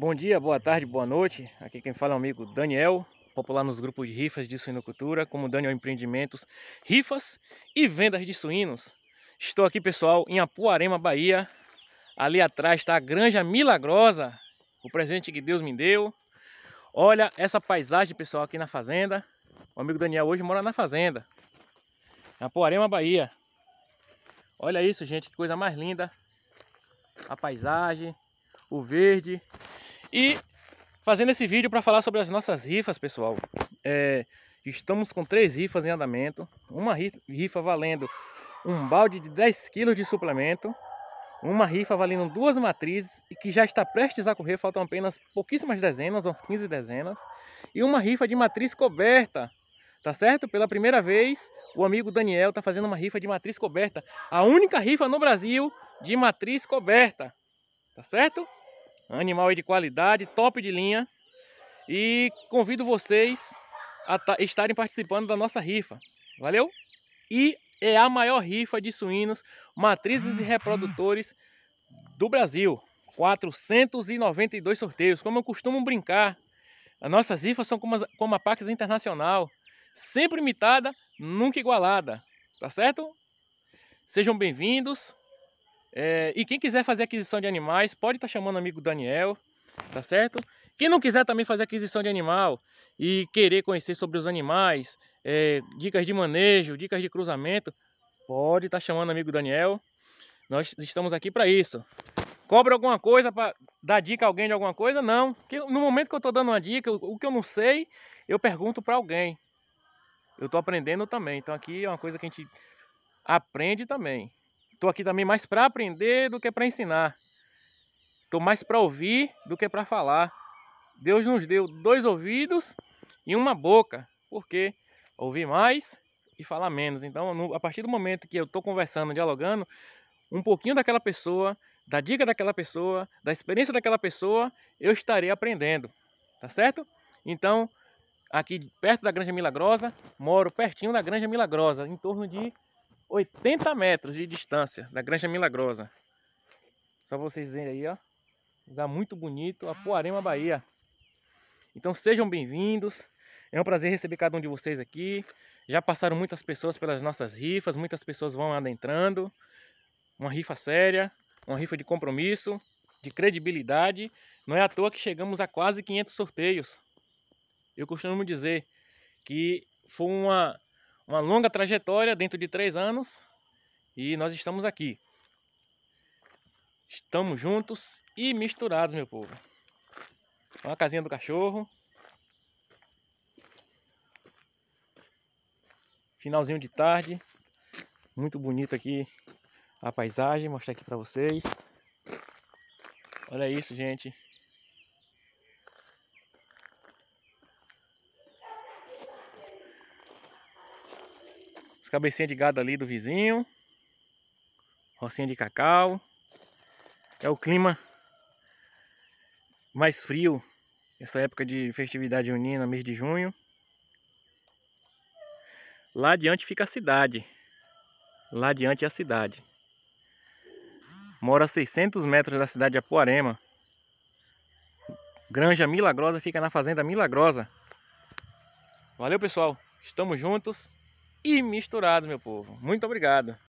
Bom dia, boa tarde, boa noite. Aqui quem fala é o amigo Daniel, popular nos grupos de rifas de suinocultura, como Daniel Empreendimentos, rifas e vendas de suínos. Estou aqui, pessoal, em Apuarema, Bahia. Ali atrás está a Granja Milagrosa, o presente que Deus me deu. Olha essa paisagem, pessoal, aqui na fazenda. O amigo Daniel hoje mora na fazenda. Apuarema, Bahia. Olha isso, gente, que coisa mais linda. A paisagem o verde. E fazendo esse vídeo para falar sobre as nossas rifas, pessoal. É, estamos com três rifas em andamento. Uma rifa valendo um balde de 10 kg de suplemento. Uma rifa valendo duas matrizes e que já está prestes a correr, faltam apenas pouquíssimas dezenas, umas 15 dezenas. E uma rifa de matriz coberta, tá certo? Pela primeira vez, o amigo Daniel está fazendo uma rifa de matriz coberta. A única rifa no Brasil de matriz coberta, tá certo? Animal de qualidade, top de linha. E convido vocês a estarem participando da nossa rifa. Valeu? E é a maior rifa de suínos, matrizes e reprodutores do Brasil. 492 sorteios. Como eu costumo brincar, as nossas rifas são como, as, como a Pax Internacional. Sempre imitada, nunca igualada. Tá certo? Sejam bem-vindos. É, e quem quiser fazer aquisição de animais, pode estar tá chamando o amigo Daniel, tá certo? Quem não quiser também fazer aquisição de animal e querer conhecer sobre os animais, é, dicas de manejo, dicas de cruzamento, pode estar tá chamando o amigo Daniel. Nós estamos aqui para isso. Cobra alguma coisa para dar dica a alguém de alguma coisa? Não. Porque no momento que eu estou dando uma dica, o que eu não sei, eu pergunto para alguém. Eu estou aprendendo também. Então aqui é uma coisa que a gente aprende também. Estou aqui também mais para aprender do que para ensinar. Estou mais para ouvir do que para falar. Deus nos deu dois ouvidos e uma boca, porque ouvir mais e falar menos. Então, a partir do momento que eu estou conversando, dialogando, um pouquinho daquela pessoa, da dica daquela pessoa, da experiência daquela pessoa, eu estarei aprendendo, tá certo? Então, aqui perto da Granja Milagrosa, moro pertinho da Granja Milagrosa, em torno de 80 metros de distância da Granja Milagrosa. Só vocês verem aí, ó. Lugar muito bonito, Apuarema, Bahia. Então sejam bem-vindos. É um prazer receber cada um de vocês aqui. Já passaram muitas pessoas pelas nossas rifas, muitas pessoas vão adentrando. Uma rifa séria, uma rifa de compromisso, de credibilidade. Não é à toa que chegamos a quase 500 sorteios. Eu costumo dizer que foi uma uma longa trajetória dentro de três anos e nós estamos aqui. Estamos juntos e misturados, meu povo. Uma casinha do cachorro. Finalzinho de tarde. Muito bonito aqui a paisagem. Vou mostrar aqui para vocês. Olha isso, gente. As cabecinhas de gado ali do vizinho. Rocinha de cacau. É o clima mais frio. Essa época de festividade junina, mês de junho. Lá adiante fica a cidade. Lá adiante é a cidade. Mora a 600 metros da cidade de Apuarema. Granja Milagrosa fica na Fazenda Milagrosa. Valeu, pessoal. Estamos juntos e misturado, meu povo. Muito obrigado.